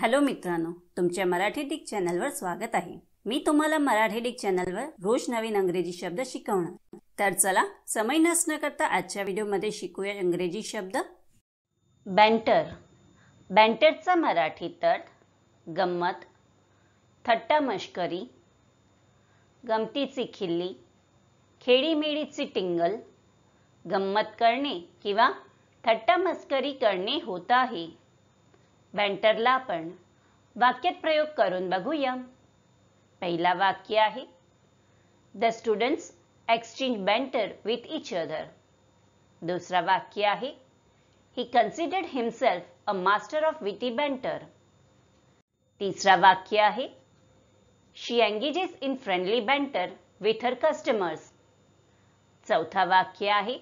hello मित्रांनो तुमच्या Marathi Dick चॅनलवर स्वागत आहे मी तुम्हाला मराठी डिक चॅनलवर रोज नवीन अंग्रेजी शब्द शिकवणार तर चला समय नसणं करता आजच्या व्हिडिओमध्ये शिकूया इंग्रजी शब्द बँटर बँटरचा मराठी तट गंमत थट्टा मश्करी गमतीची खिल्ली खेडीमेडीची टिंगल गंमत करणे किंवा थट्टा मस्करी करणे होत आहे बँटरला आपण वाक्यात प्रयोग करून बघूया पहिला वाक्य आहे the students exchange banter with each other दुसरा वाक्य आहे he considered himself a master of witty banter तिसरा वाक्य आहे she engages in friendly banter with her customers चौथा वाक्य आहे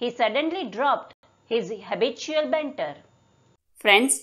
he suddenly dropped his habitual banter friends